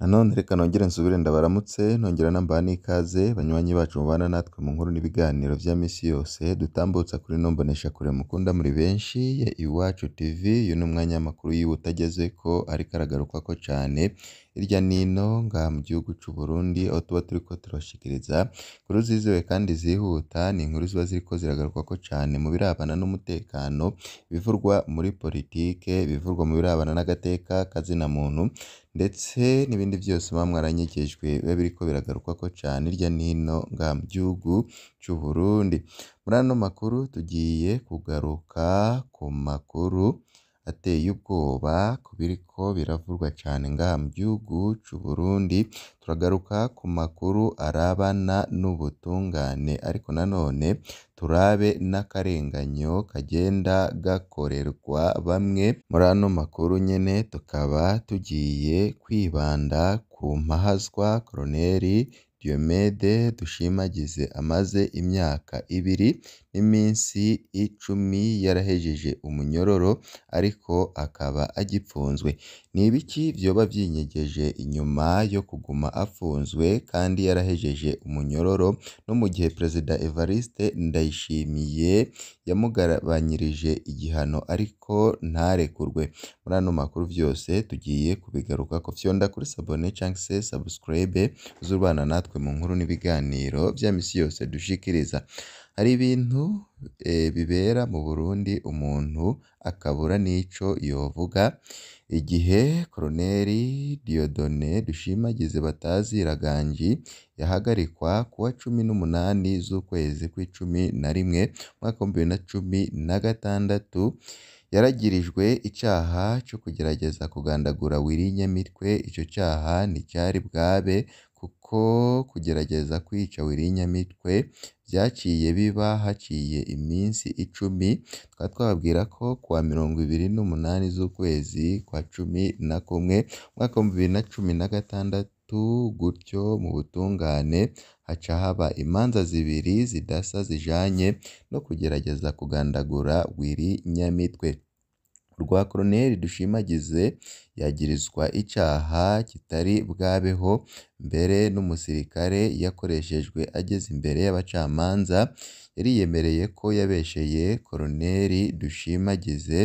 Nanone reka nongere nsubire ndabaramutse nongera nambaha n'ikaze banywanyi bacu mubana natwe mu nkuru n'ibiganiro bya minsi yose dutambutsa kuri nombonesha kure mukunda muri benshi ya Iwacu TV, uyu ni umwanya w'amakuru y'ubutageze ko ariko aragarukwako cyane hirya n'ino ngaha mu gihugu cy'u Burundi aho tuba turi ko turabashikiriza inkuru zizewe kandi zihuta ni inkuru ziba ziragaruka ko cyane mu birabana n'umutekano ibivurwa muri politiki ibivurwa mu birabana n'agateka kazina muntu ndetse n'ibindi byose muba mwaranyigishijwe biba biriko ko cyane hirya n'ino ngaha mu gihugu cy'u Burundi muri ano makuru tugiye kugaruka ku makuru ateye ubwoba ku biriko biravurwa cane ngaha mu gihugu c'Uburundi, turagaruka ku makuru arabana n'ubutungane ariko nanone turabe n'akarenganyo kagenda gakorerwa bamwe, muri ano makuru nyene tukaba tugiye kwibanda ku mpahazwa Colonel Diomede Dushimagize amaze imyaka ibiri. iminsi icumi yarahejeje umunyororo ariko akaba agipfunzwe ni ibiki byoba byinyegeje inyuma yo kuguma afunzwe kandi yarahejeje umunyororo no mu gihe Perezida Evariste Ndayishimiye yamugabanyirije igihano ariko ntarekurwe muri ano makuru byose tugiye kubigarukako fyonda kuri sabone cyangwa se subscribe uzubana natwe mu nkuru n'ibiganiro bya misi yose dushikiriza Hari ibintu e, bibera mu Burundi umuntu akabura n'icyo yovuga, igihe Coloneli Diodone Dushimagize Batazi Laganji yahagarikwa kuwa cumi n'umunani z'ukwezi kw'icumi na rimwe umwaka w'ibihumbi bibiri na cumi na gatandatu, yaragirijwe icyaha cyo kugerageza kugandagura wirinyamitwe icyo cyaha nticyari bwabe kuko kugerageza kwica wiriya nyamitwe byaciye biba haciye iminsi icumi, tukaba twababwira ko kuwa mirongo ibiri n'umunani z'ukwezi kwa cumi na kumwe umwaka w'ibihumbi bibiri na cumi na gatandatu gutyo mu butungane haca haba imanza zibiri zidasa zijanye no kugerageza kugandagura wiriya nyamitwe. rwa Colonel Dushimagize yagirizwa icyaha kitari bwabeho mbere n'umusirikare yakoreshejwe ageze imbere y'abacamanza yari yemereye ko yabesheye Koroneri Dushimagize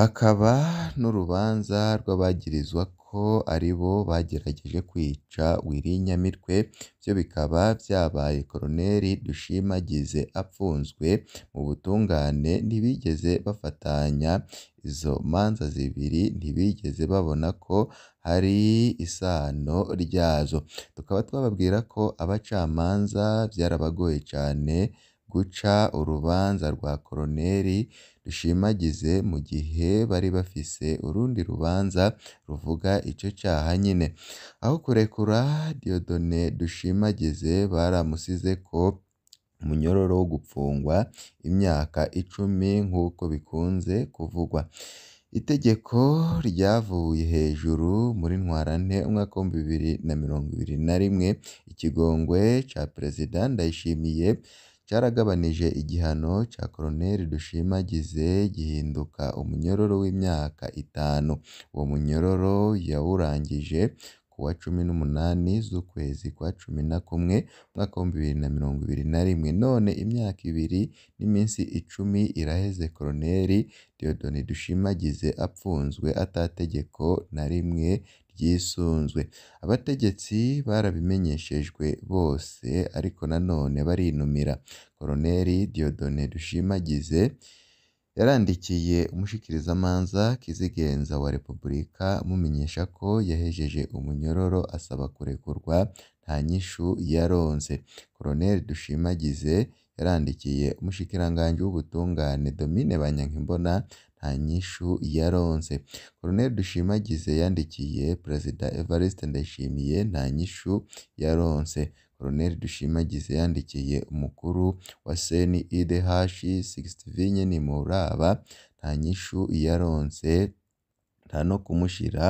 hakaba n'urubanza rw'abagirizwa ko ari bo bagerageje kwica Wirinyamitwe byo bikaba byabaye Coloneli Dushimagize apfunzwe mu butungane ntibigeze bafatanya izo manza zibiri ntibigeze babona ko hari isano ryazo tukaba twababwira ko abacamanza byarabagoye cyane guca urubanza rwa Coloneli rushimagize mu gihe bari bafise urundi rubanza ruvuga icyo cyaha nyine aho kurekura Diodone Dushimagize baramusize ko umunyururu wo gufungwa imyaka icumi nk'uko bikunze kuvugwa itegeko ryavuye hejuru muri ntwarante umwaka w'ibihumbi bibiri na mirongo ibiri na rimwe ikigongwe cya perezida Ndayishimiye cyaragabanije igihano cya Colonel Dushimagize gihinduka umunyororo w'imyaka itanu uwo munyororo yawurangije ku wa cumi n'umunani z'ukwezi kwa cumi na kumwe umwaka w'ibihumbi bibiri na mirongo ibiri na rimwe none imyaka ibiri n'iminsi icumi iraheze Colonel Dieudonné Dushimagize apfunzwe ata na rimwe byisunzwe abategetsi barabimenyeshejwe bose ariko nanone barinumira Coloneli Diodone Dushimagize yarandikiye umushikirizamanza Kizigenza wa Repubulika mumenyesha ko yahejeje umunyororo asaba kurekurwa nta nyishu yaronze Coloneli Dushimagize yarandikiye umushikiranganji w'ubutungane Domine Banyankimbona nta nyishu yaronze Col Dushimagize yandikiye Perezida Evariste Ndayishimiye nta nyishu yaronse Col Dushimagize yandikiye umukuru wa seni CNIDH ni muraba nta nyishu yaronse nta no kumushyira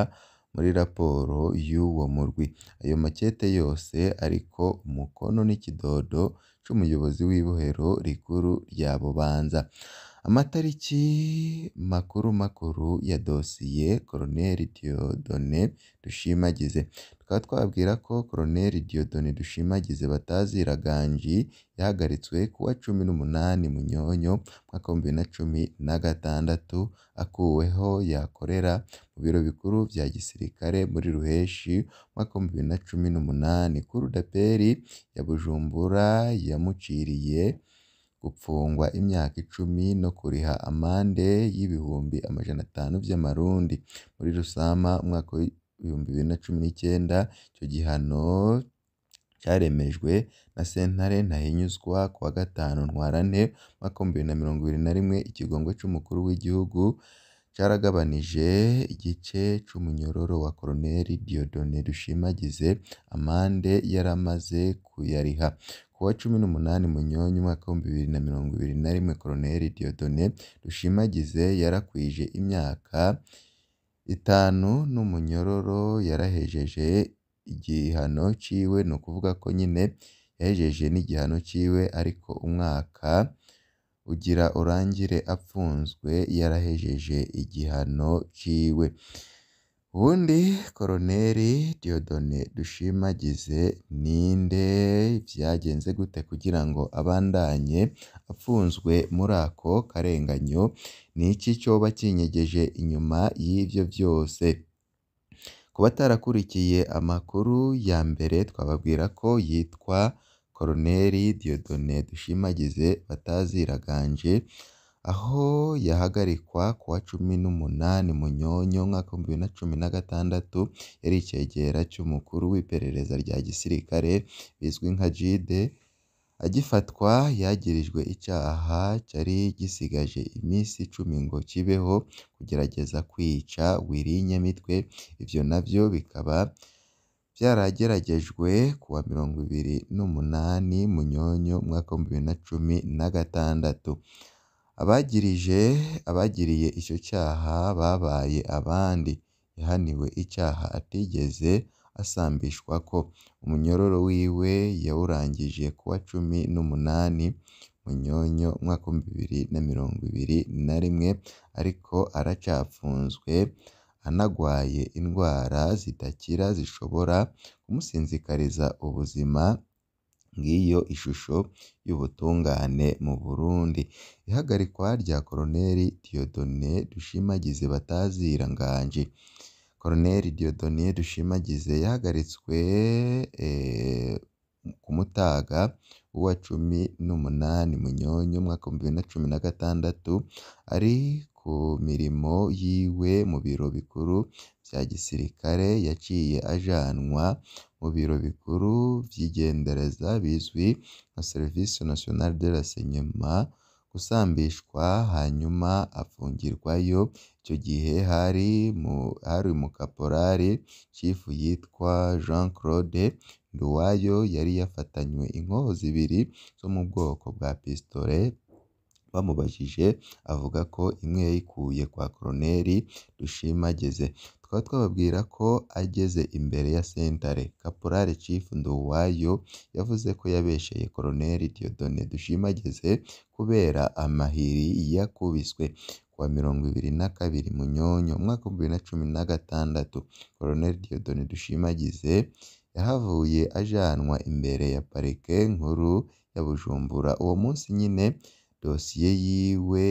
muri raporo y'uwo murwi ayo makete yose ariko umukono n'ikidodo cy’umuyobozi w'ibohero rikuru rya Bubanza Amatariki makuru makuru ya dosiye Col Dieudonné Dushimagize tukaba twabwira ko Col Dieudonné Dushimagize batazi Laganji yahagaritswe kuwa cumi n'umunani Munyonyo umwaka w'ibihumbi na cumi na gatandatu akuweho yakorera mu biro bikuru bya gisirikare muri Ruheshi umwaka w'ibihumbi bibiri na cumi n'umunani Cour d'appel ya Bujumbura yamuciriye gufungwa imyaka icumi no kuriha amande y'ibihumbi amajana atanu by'amarundi muri Rusama umwaka mwaka w'ibihumbi bibiri na cumi n'icyenda icyo gihano cyaremejwe na sentare Ntahinyuzwa kuwa gatanu ntwarane umwaka w'ibihumbi bibiri na mirongo ibiri na rimwe ikigongwe cy'umukuru w'igihugu cyaragabanije igice c'umunyururu wa Colonel Dieudonné Dushimagize amande yaramaze kuyariha Kuwa cumi n'umunani Munyonyi umwaka w'ibihumbi bibiri na mirongo ibiri na rimwe Colonel Dieudonné Dushimagize yarakwije imyaka itanu n'umunyororo yarahejeje igihano ciwe ukuvuga ko nyine yahejeje n'igihano ciwe ariko umwaka ugira urangire apfunzwe yarahejeje igihano ciwe ubundi Koloneli Diodone Dushimagize ninde byagenze gute kugira ngo abandanye afunzwe muri ako karenganyo ni iki cyoba kinyegeje inyuma y'ibyo byose ku batarakurikiye amakuru ya mbere twababwira ko yitwa Koloneli Dieudonné Dushimagize bataziraganje aho yahagarikwa ku wa cumi n'umunani Munyonyo umwaka w'ibihumbi bibiri na cumi na gatandatu, yari icyegera cy'umukuru w'iperereza rya gisirikare bizwi nka Jide, agifatwa yagirijwe icyaha cyari gisigaje iminsi icumi ngo kibeho, kugerageza kwica Wirinyamitwe, ibyo nabyo bikaba byarageragejwe ku wa mirongo ibiri n'umunani Munyonyo umwaka w'ibihumbi bibiri na cumi na gatandatu. Abagirije abagiriye icyo cyaha babaye abandi, yahaniwe icyaha atigeze asambishwa ko umunyororo wiwe yawurangije kuwa cumi n'umunani Munyonyo umwaka w'ibihumbi bibiri na mirongo ibiri na rimwe, ariko aracyafunzwe anagwaye indwara zidakira zishobora kumusinzikariza ubuzima. Ngiyo ishusho y'ubutungane mu Burundi. Ihagarikwa rya Colonel Dieudonné Dushimagize Batazi Ranganji. Colonel Dieudonné Dushimagize yahagaritswe eh, ku Mutaga w'uwa cumi n'umunani munyonyi umwaka w'ibihumbi bibiri na cumi na gatandatu, ari ku mirimo yiwe mu biro bikuru cya gisirikare yaciye ajanwa mu biro bikuru by'igendereza bizwi nka Service nasiyonari de la rasenyema gusambishwa hanyuma afungirwayo icyo gihe hari mu hari Kaporari cifu yitwa Jean Claude Nduwayo yari yafatanywe inkoho zibiri zo mu bwoko bwa pistole. bamubajije avuga ko imwe yayikuye kwa Coloneli Dushimageze tukaba twababwira ko ageze imbere ya sentare Caporali Chief Nduwayo yavuze ko yabesheye Coloneli Dieudonne Dushimageze kubera amahiri yakubiswe kuwa mirongo ibiri na kabiri Munyonyo umwaka w'ibihumbi bibiri na cumi na gatandatu Colonel Dieudonne Dushimagize yahavuye ajanwa imbere ya Parike Nkuru ya Bujumbura uwo munsi nyine dosiye yiwe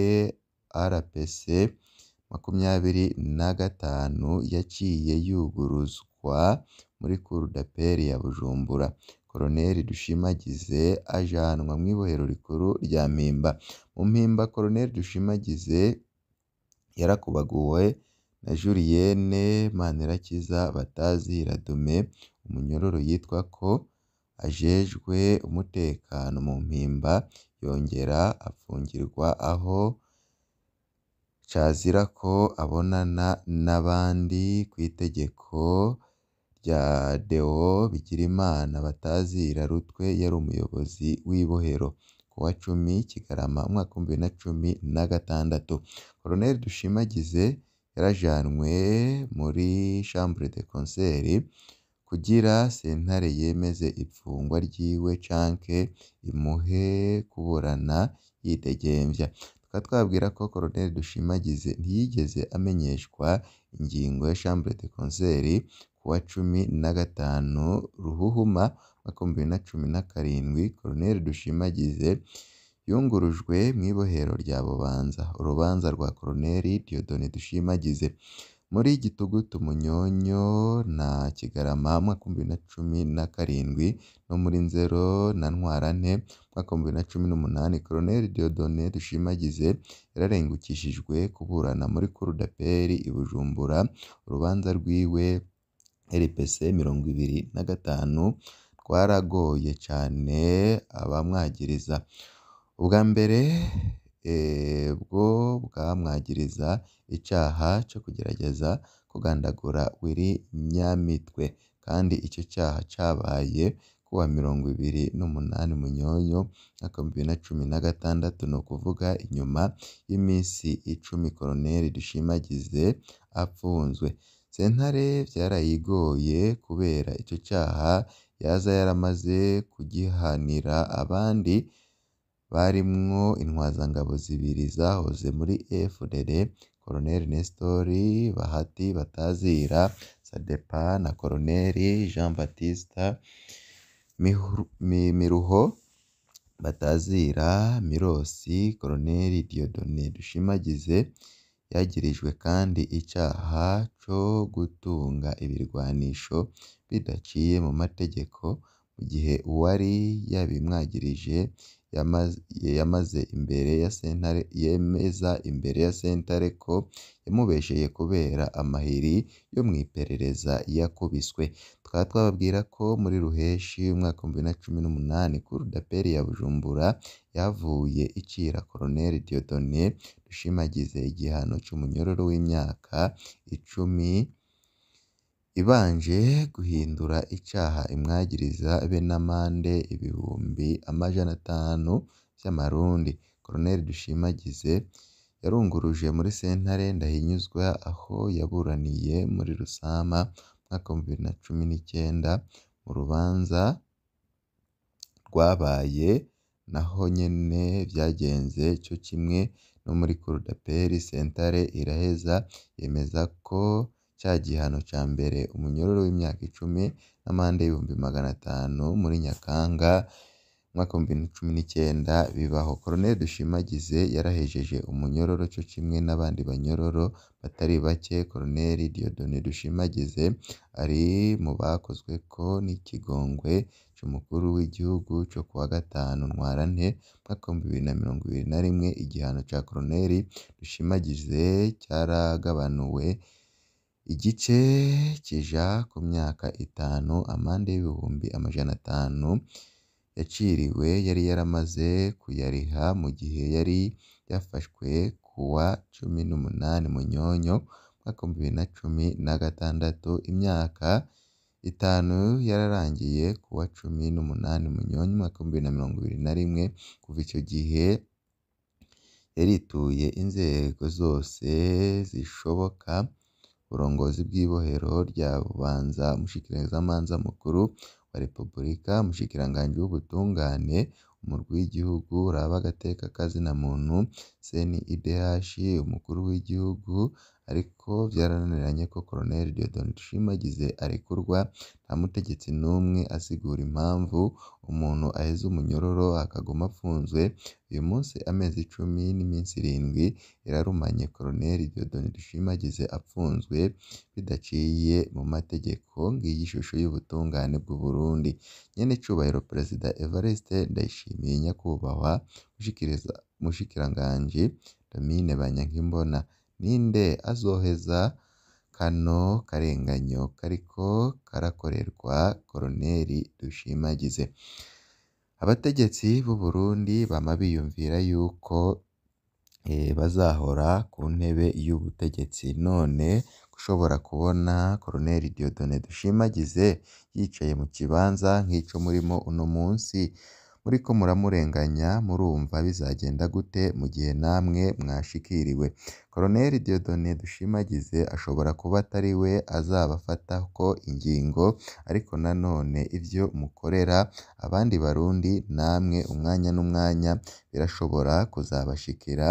RPC makumyabiri na gatanu yaciye yuguruzwa muri cour d'appel ya Bujumbura Koroneri Dushimagize ajanwa mu ibohero rikuru rya Mpimba mu Mpimba Colonel Dushimagize yarakubaguwe na Julienne Manirakiza Batazira Dume Umunyororo yitwa ko ajejwe umutekano mu mpimba yongera afungirwa aho cazira ko abonana n'abandi ku itegeko rya Deo Bigirimana Batazira Rutwe yari umuyobozi w'ibohero ku wa cumi Kigarama umwaka w'ibihumbi bibiri na cumi na gatandatu Colonel Dushimagize yarajanwe muri chambre de conseil kugira sentare yemeze ifungwa ryiwe canke imuhe kuburana yidegembya tukaba twabwira ko Colonel Dushimagize ntiyigeze amenyeshwa ingingo ya Chambre de Conseil kuwa cumi na gatanu Ruhuhuma mwaka w'ibihumbi na cumi na karindwi Colonel Dushimagize yungurujwe mu ibohero rya Bubanza urubanza rwa Colonel Dieudonne Dushimagize muri Gitugutu Munyonyo na Kigarama umwaka w'ibihumbi bibiri na cumi na karindwi no muri Nzero na ntwarane umwaka w'ibihumbi bibiri na cumi n'umunani Colonel Diodone Dushimagize yararengukishijwe kuburana muri Cour i Bujumbura urubanza rwiwe RPC mirongo ibiri na gatanu rwaragoye cyane abamwagiriza ubwa mbere Eh, bwo bwamwagiriza icyaha cyo kugerageza kugandagura Willy-Nyamitwe kandi icyo cyaha cyabaye ku wa mirongo ibiri n'umunani Munyonyo umwaka bibiri na cumi na gatandatu ni ukuvuga inyuma y'iminsi icumi Colonel Dushimagize apfunzwe sentare byarayigoye kubera icyo cyaha yaza yaramaze kugihanira abandi barimwo intwazangabo zibiri zahoze muri FDD Colonel Nestor Bahati Batazira Sadepa na Colonel Jean Baptiste Miruho Batazira Mirosi Colonel Dieudonne Dushimagize yagirijwe kandi icyaha cyo gutunga ibirwanisho bidaciye mu mategeko mu gihe uwari yabimwagirije yamaze imbere ya sentare yemeza imbere ya sentare ko yamubeshyeye kubera amahiri yo mu iperereza yakubiswe tukaba twababwira ko muri Ruheshi umwaka w'ibihumbi bibiri na cumi n'umunani kuri d'appel ya Bujumbura yavuye icira Colonel Dieudonné Dushimagize igihano cy'umunyururu w'imyaka icumi ibanje guhindura icyaha imwagiriza abe n'amande ibihumbi amajana atanu by'amarundi Col Dushimagize yarunguruje muri sentare Ndahinyuzwa aho yaburaniye muri Rusama mu mwaka wa bibiri na cumi n'icyenda mu rubanza rwabaye naho nyine byagenze cyo kimwe no muri Cour d'appel sentare Iraheza yemeza ko cya gihano cya mbere umunyururu w'imyaka icumi n'amande y'ibihumbi magana atanu muri Nyakanga umwaka w'ibihumbi bibiri na cumi n'icyenda bibaho. Colonel Dushimagize yarahejeje umunyororo cyo kimwe n'abandi banyororo batari bake. Colonel Dieudonné Dushimagize ari mu bakozwe ko n'ikigongwe cyumukuru w'igihugu cyo kuwa gatanu Ntwarante umwaka w'ibihumbi bibiri na mirongo ibiri na rimwe. Igihano cya Colonel Dushimagize cyaragabanuwe, igice kija ku myaka itanu amande y'ibihumbi amajana atanu yaciriwe yari yaramaze kuyariha mu gihe yari yafashwe kuwa cumi n'umunani Munyonyo umwaka w'ibihumbi bibiri na cumi na gatandatu imyaka itanu yararangiye kuwa cumi n'umunani Munyonyo umwaka w'ibihumbi bibiri na mirongo ibiri na rimwe kuva icyo gihe yarituye inzego zose zishoboka uburongozi bw'ibohero rya Bubanza Umushikirizamanza mukuru wa Repubulika, Umushikiranganji w'ubutungane, Umurwi w'Igihugu, Raba Gateka Kazina Muntu, CNIDH, Umukuru w'Igihugu ariko byarananiranye ko Col Dieudonné Dushimagize arekurwa nta mutegetsi n'umwe asigura impamvu umuntu aheza umunyororo akaguma afunzwe uyu munsi amezi icumi n'iminsi irindwi yararumanye Col Dieudonné Dushimiyagize afunzwe bidaciye mu mategeko ngiyi ishusho y'ubutungane bw'u Burundi Nyenecyubahiro Perezida Evariste Ndayishimiye Nyakubahwa Mushikiranganji Damine Banyankimbona ni azoheza kano karenganyo kariko karakorerwa Koloneli Dushimagize abategetsi b'u Burundi bama biyumvira yuko e, bazahora ku ntebe y'ubutegetsi none ushobora kubona Colonel Dieudonné Dushimagize yicaye mu kibanza nk'ico murimo uno munsi muriko muramurenganya murumva bizagenda gute mu gihe namwe mwashikiriwe Colonel Dieudonné Dushimagize ashobora kuba atari we azabafata ko ingingo ariko nanone ibyo mukorera abandi Barundi namwe umwanya n'umwanya birashobora kuzabashikira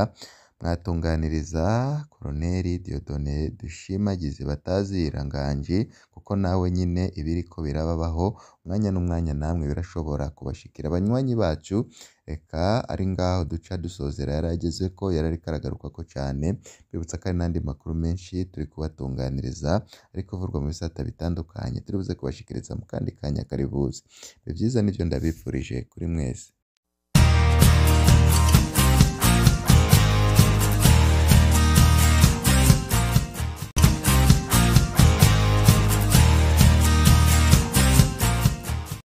mwatunganiriza Col Dieudonné dushimagize batazihira kuko nawe nyine ibiri ko birababaho umwanya n'umwanya namwe birashobora kubashikira banywanyi bacu reka ari ngaho duca dusozera ageze ko yarariko aragaruka ko cyane mbibutsa kandi n'andi makuru menshi turi kubatunganiriza ariko avurwa mu bisata bitandukanye turibuze kubashikiriza mu kandi kanya karibuze ibyo byiza nibyo ndabifurije kuri mwese